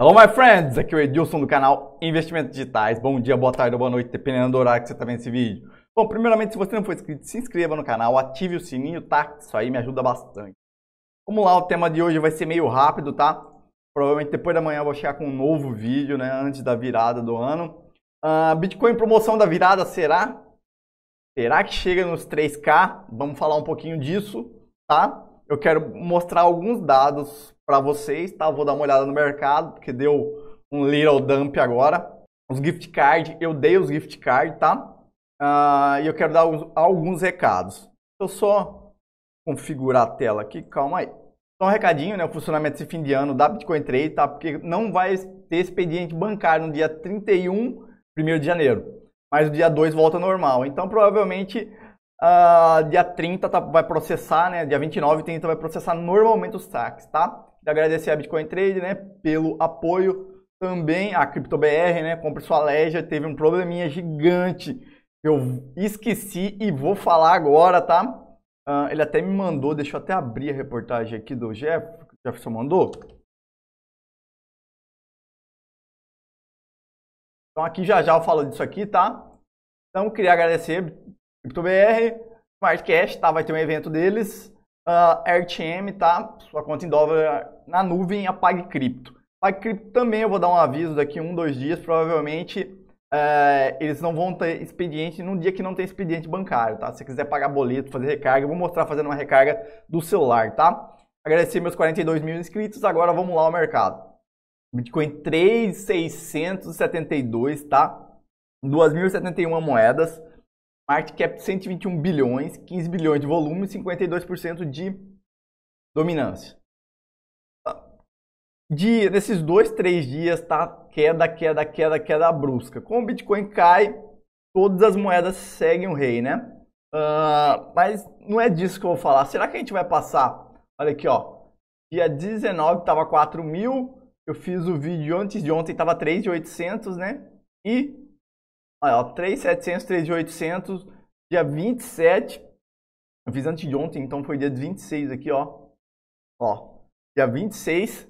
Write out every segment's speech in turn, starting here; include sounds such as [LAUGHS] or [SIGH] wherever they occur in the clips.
Hello, my friends! Aqui é o Edilson do canal Investimentos Digitais. Bom dia, boa tarde ou boa noite, dependendo do horário que você está vendo esse vídeo. Bom, primeiramente, se você não for inscrito, se inscreva no canal, ative o sininho, tá? Isso aí me ajuda bastante. Vamos lá, o tema de hoje vai ser meio rápido, tá? Provavelmente depois da manhã eu vou chegar com um novo vídeo, né? Antes da virada do ano. Uh, Bitcoin promoção da virada, será? Será que chega nos 3K? Vamos falar um pouquinho disso, tá? Eu quero mostrar alguns dados para vocês, tá? vou dar uma olhada no mercado, porque deu um little dump agora. Os gift card, eu dei os gift card, tá? Uh, e eu quero dar alguns, alguns recados. Deixa eu só configurar a tela aqui, calma aí. Então, um recadinho, né? O funcionamento desse fim de ano da Bitcoin Trade, tá? Porque não vai ter expediente bancário no dia 31, 1 de janeiro. Mas o dia 2 volta normal. Então, provavelmente, uh, dia 30 tá, vai processar, né? Dia 29 e 30 vai processar normalmente os saques, tá? Agradecer a Bitcoin Trade, né, pelo apoio. Também a CryptoBR, né, compre sua Ledger, teve um probleminha gigante. Eu esqueci e vou falar agora, tá? Uh, ele até me mandou, deixa eu até abrir a reportagem aqui do Jeff, Jefferson mandou. Então aqui já já eu falo disso aqui, tá? Então queria agradecer CryptoBR, SmartCash, tá? Vai ter um evento deles uh, ah, RTM, tá? Sua conta em dólar na nuvem, a PagCrypto. PagCrypto também eu vou dar um aviso daqui um, dois dias, provavelmente uh, eles não vão ter expediente num dia que não tem expediente bancário, tá? Se você quiser pagar boleto, fazer recarga, eu vou mostrar fazendo uma recarga do celular, tá? Agradecer meus 42 mil inscritos, agora vamos lá ao mercado. Bitcoin 3,672, tá? 2.071 moedas market cap 121 bilhões, 15 bilhões de volume, 52% de dominância. Ah, de, nesses dois, três dias, tá queda, queda, queda, queda brusca. Como o Bitcoin cai, todas as moedas seguem o rei, né? Uh, mas não é disso que eu vou falar. Será que a gente vai passar? Olha aqui, ó. Dia 19 tava 4 mil. Eu fiz o vídeo antes de ontem, tava 3,800, né? E Olha, 3,700, 3,800, dia 27. Eu fiz antes de ontem, então foi dia 26 aqui, ó. Ó, dia 26.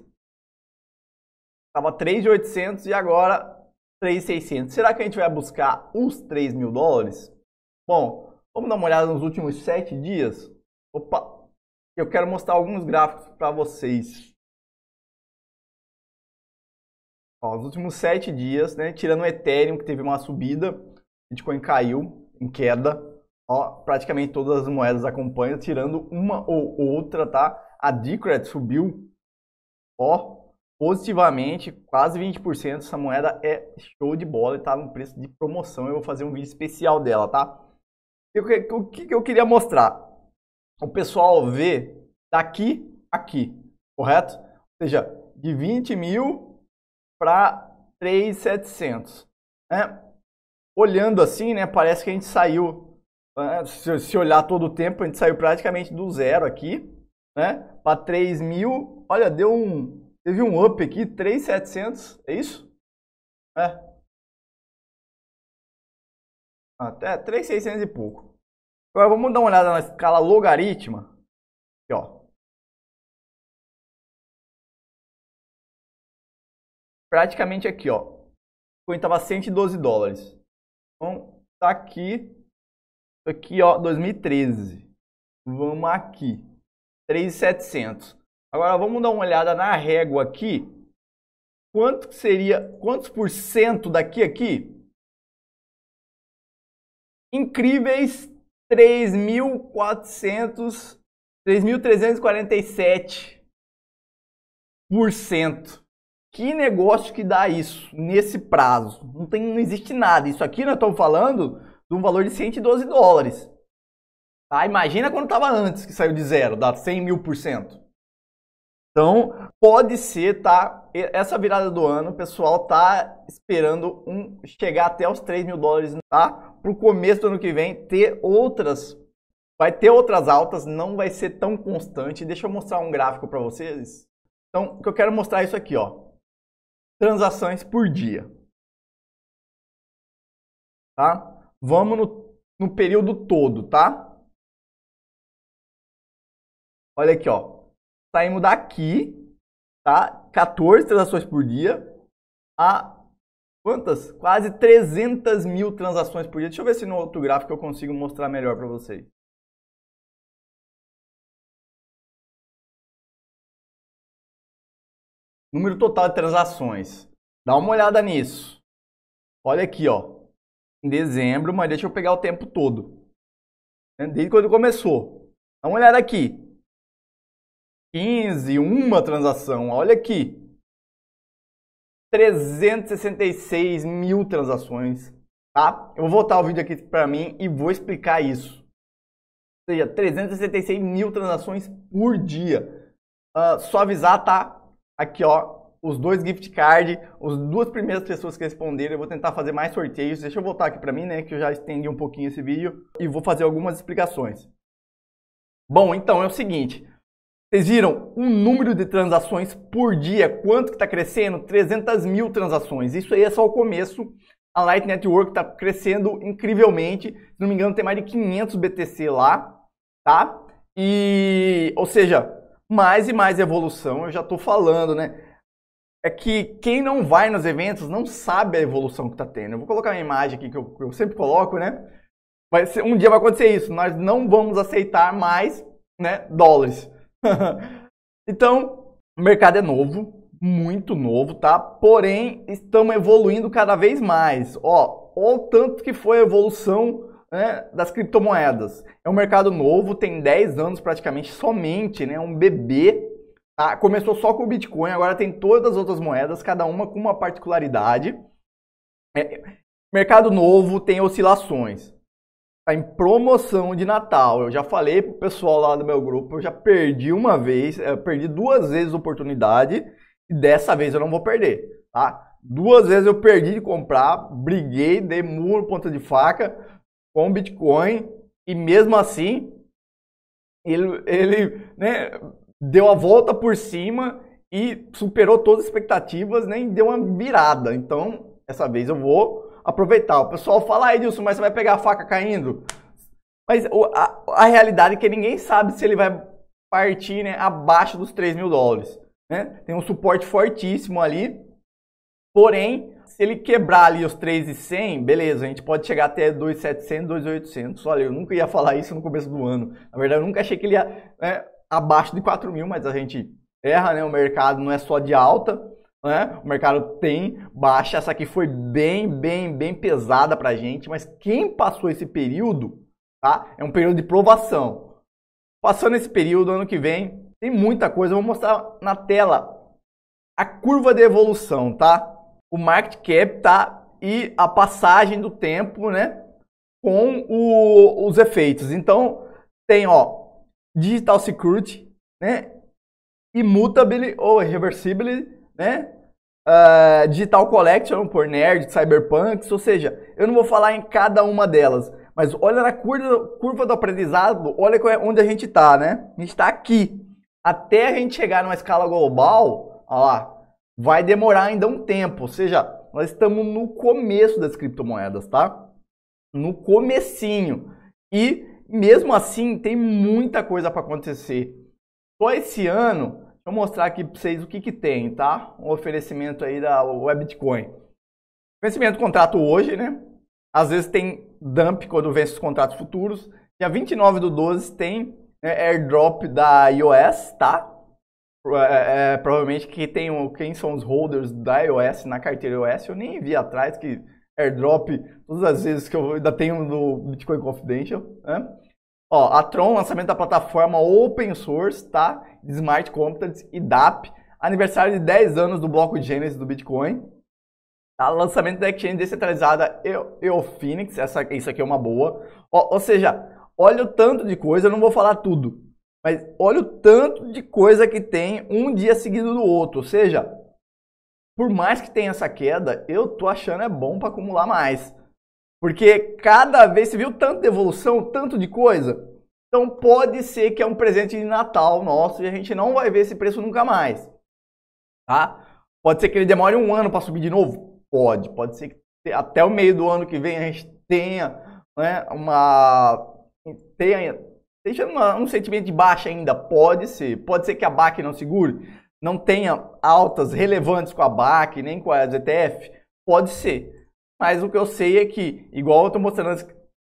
Tava 3,800 e agora 3,600. Será que a gente vai buscar os 3 mil dólares? Bom, vamos dar uma olhada nos últimos 7 dias. Opa, eu quero mostrar alguns gráficos para vocês. Ó, nos últimos sete dias, né, tirando o Ethereum, que teve uma subida, Bitcoin caiu em queda. Ó, praticamente todas as moedas acompanham, tirando uma ou outra, tá? A Decred subiu, ó, positivamente, quase 20%. Essa moeda é show de bola e tá no preço de promoção. Eu vou fazer um vídeo especial dela, tá? O que, que eu queria mostrar? O pessoal vê daqui aqui, correto? Ou seja, de 20 mil para 3,700. Né? Olhando assim, né, parece que a gente saiu, né, se, se olhar todo o tempo, a gente saiu praticamente do zero aqui, né, para 3000. mil. Olha, deu um, teve um up aqui, 3,700, é isso? É. Até 3,600 e pouco. Agora vamos dar uma olhada na escala logarítmica. Aqui, ó. praticamente aqui, ó. Bitcoin estava 112 dólares. Então, tá aqui, aqui, ó, 2013. Vamos aqui, 3,700. Agora, vamos dar uma olhada na régua aqui. Quanto seria, quantos por cento daqui aqui? Incríveis 3.400, 3.347 por cento. Que negócio que dá isso nesse prazo? Não, tem, não existe nada. Isso aqui nós estamos falando de um valor de 112 dólares. Tá? Imagina quando estava antes, que saiu de zero, dá 100 mil por cento. Então, pode ser, tá? Essa virada do ano, o pessoal tá esperando um, chegar até os 3 mil dólares, tá? Para o começo do ano que vem, ter outras, vai ter outras altas, não vai ser tão constante. Deixa eu mostrar um gráfico para vocês. Então, o que eu quero mostrar é isso aqui, ó transações por dia. Tá? Vamos no, no período todo, tá? Olha aqui, ó. Saímos daqui, tá? 14 transações por dia a quantas? Quase 300 mil transações por dia. Deixa eu ver se no outro gráfico eu consigo mostrar melhor para vocês. Número total de transações. Dá uma olhada nisso. Olha aqui, ó. Em dezembro, mas deixa eu pegar o tempo todo. Né, desde quando começou. Dá uma olhada aqui. 15, uma transação. Olha aqui. 366 mil transações, tá? Eu vou voltar o vídeo aqui para mim e vou explicar isso. Ou seja, 366 mil transações por dia. Uh, só avisar, tá? aqui, ó, os dois gift card, as duas primeiras pessoas que responderam, eu vou tentar fazer mais sorteios. Deixa eu voltar aqui para mim, né, que eu já estendi um pouquinho esse vídeo e vou fazer algumas explicações. Bom, então é o seguinte, vocês viram o número de transações por dia, quanto que está crescendo? 300 mil transações. Isso aí é só o começo. A Light Network está crescendo incrivelmente. Se não me engano, tem mais de 500 BTC lá, tá? E, ou seja, mais e mais evolução, eu já estou falando, né? É que quem não vai nos eventos não sabe a evolução que está tendo. Eu vou colocar uma imagem aqui que eu, que eu sempre coloco, né? Vai ser, um dia vai acontecer isso. Nós não vamos aceitar mais né, dólares. [LAUGHS] então, o mercado é novo, muito novo, tá? Porém, estamos evoluindo cada vez mais. Ó, olha o tanto que foi a evolução né, das criptomoedas. É um mercado novo, tem 10 anos praticamente somente, né, um bebê. Tá? Começou só com o Bitcoin, agora tem todas as outras moedas, cada uma com uma particularidade. É, mercado novo tem oscilações. Tá em promoção de Natal. Eu já falei pro pessoal lá do meu grupo, eu já perdi uma vez, eh, perdi duas vezes a oportunidade e dessa vez eu não vou perder, tá? Duas vezes eu perdi de comprar, briguei, dei muro, ponta de faca, com Bitcoin e mesmo assim ele, ele né, deu a volta por cima e superou todas as expectativas né, e deu uma virada. Então, essa vez eu vou aproveitar. O pessoal fala, ah, Edilson, mas você vai pegar a faca caindo? Mas a, a realidade é que ninguém sabe se ele vai partir né, abaixo dos 3 mil dólares. Né? Tem um suporte fortíssimo ali, porém se ele quebrar ali os 3,100, beleza, a gente pode chegar até 2,700, 2,800. Olha, eu nunca ia falar isso no começo do ano. Na verdade, eu nunca achei que ele ia né, abaixo de 4 mil, mas a gente erra, né? O mercado não é só de alta, né? O mercado tem baixa. Essa aqui foi bem, bem, bem pesada pra gente, mas quem passou esse período, tá? É um período de provação. Passando esse período, ano que vem, tem muita coisa. Eu vou mostrar na tela a curva de evolução, tá? o market cap tá, e a passagem do tempo, né? Com o, os efeitos. Então, tem, ó, digital security, né? Immutable ou reversible, né? Uh, digital collection por nerd, cyberpunk ou seja, eu não vou falar em cada uma delas, mas olha na curva, curva do aprendizado, olha é, onde a gente está, né? A gente está aqui. Até a gente chegar numa escala global, ó lá, vai demorar ainda um tempo, ou seja, nós estamos no começo das criptomoedas, tá? No comecinho. E mesmo assim, tem muita coisa para acontecer. Só esse ano, vou mostrar aqui para vocês o que que tem, tá? Um oferecimento aí da WebCoin. Vencimento do contrato hoje, né? Às vezes tem dump quando vence os contratos futuros. Dia 29 do 12 tem né, airdrop da iOS, tá? É, é, é, provavelmente que tem um, quem são os holders da iOS na carteira iOS, eu nem vi atrás que airdrop, todas as vezes que eu ainda tenho no Bitcoin Confidential, né? Ó, a Tron, lançamento da plataforma open source, tá? smart contracts e DAP, aniversário de 10 anos do bloco de Gênesis do Bitcoin, tá? Lançamento da exchange descentralizada Eophoenix, essa, isso aqui é uma boa. Ó, ou seja, olha o tanto de coisa, eu não vou falar tudo, mas olha o tanto de coisa que tem um dia seguido do outro. Ou seja, por mais que tenha essa queda, eu tô achando é bom para acumular mais. Porque cada vez você viu tanto de evolução, tanto de coisa. Então pode ser que é um presente de Natal nosso e a gente não vai ver esse preço nunca mais. Tá? Pode ser que ele demore um ano para subir de novo? Pode. Pode ser que até o meio do ano que vem a gente tenha né, uma. tenha Deixa uma, um sentimento de baixa ainda, pode ser. Pode ser que a BAC não segure, não tenha altas relevantes com a BAC, nem com a ZTF, pode ser. Mas o que eu sei é que, igual eu estou mostrando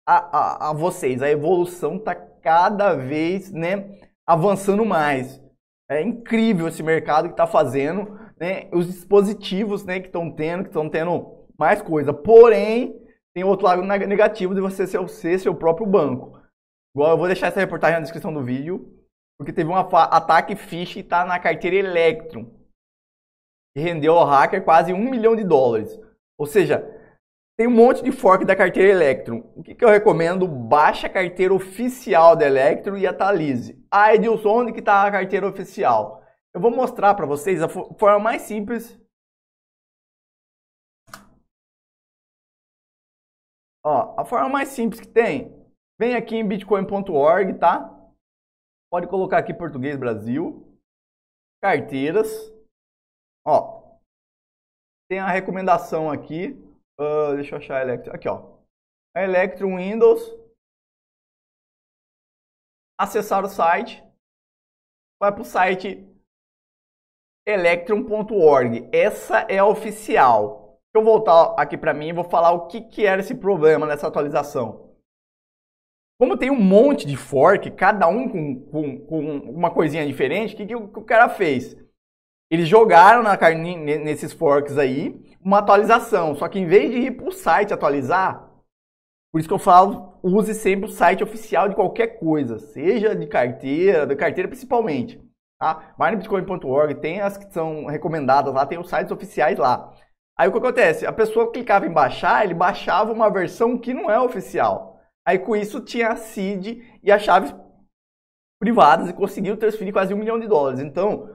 a, a, a, vocês, a evolução está cada vez né, avançando mais. É incrível esse mercado que está fazendo, né, os dispositivos né, que estão tendo, que estão tendo mais coisa. Porém, tem outro lado negativo de você ser, ser seu próprio banco. Igual eu vou deixar essa reportagem na descrição do vídeo, porque teve um ataque phishing tá na carteira Electrum, que rendeu ao hacker quase um milhão de dólares. Ou seja, tem um monte de fork da carteira Electrum. O que, que eu recomendo? Baixa a carteira oficial da Electrum e atualize. Ah, Edilson, onde que está a carteira oficial? Eu vou mostrar para vocês a forma mais simples. Ó, a forma mais simples que tem Vem aqui em bitcoin.org, tá? Pode colocar aqui português Brasil. Carteiras. Ó. Tem a recomendação aqui. Uh, deixa eu achar a Electron. Aqui, ó. A Electron Windows. Acessar o site. Vai para o site electron.org. Essa é a oficial. Deixa eu voltar aqui para mim e vou falar o que, que era esse problema nessa atualização. Como tem um monte de fork, cada um com, com, com uma coisinha diferente, o que, que, o, que o cara fez? Eles jogaram na carne, nesses forks aí uma atualização. Só que em vez de ir para o site atualizar, por isso que eu falo, use sempre o site oficial de qualquer coisa, seja de carteira, da carteira principalmente. Tá? Vai no bitcoin.org, tem as que são recomendadas lá, tem os sites oficiais lá. Aí o que acontece? A pessoa clicava em baixar, ele baixava uma versão que não é oficial. Aí com isso tinha a seed e as chaves privadas e conseguiu transferir quase um milhão de dólares. Então,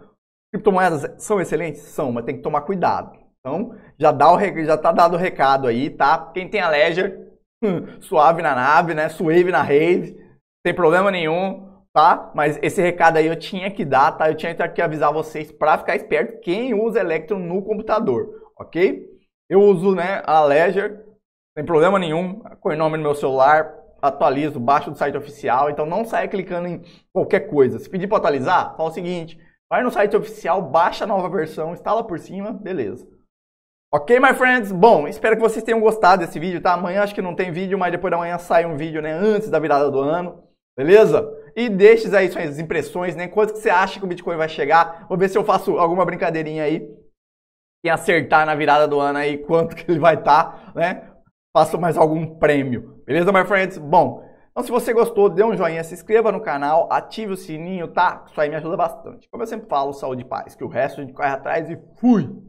criptomoedas são excelentes? São, mas tem que tomar cuidado. Então, já dá o já tá dado o recado aí, tá? Quem tem a Ledger, hum, suave na nave, né? Suave na rave, sem problema nenhum, tá? Mas esse recado aí eu tinha que dar, tá? Eu tinha que avisar vocês para ficar esperto quem usa Electron no computador, ok? Eu uso, né, a Ledger, sem problema nenhum, com o nome no meu celular, atualizo, baixo do site oficial. Então não saia clicando em qualquer coisa. Se pedir para atualizar, fala o seguinte: vai no site oficial, baixa a nova versão, instala por cima, beleza. Ok, my friends? Bom, espero que vocês tenham gostado desse vídeo, tá? Amanhã acho que não tem vídeo, mas depois da manhã sai um vídeo, né? Antes da virada do ano, beleza? E deixe aí suas impressões, né? Quanto que você acha que o Bitcoin vai chegar? Vou ver se eu faço alguma brincadeirinha aí e acertar na virada do ano aí quanto que ele vai estar, tá, né? Faço mais algum prêmio. Beleza, my friends? Bom, então se você gostou, dê um joinha, se inscreva no canal, ative o sininho, tá? Isso aí me ajuda bastante. Como eu sempre falo, saúde e paz, que o resto a gente corre atrás e fui!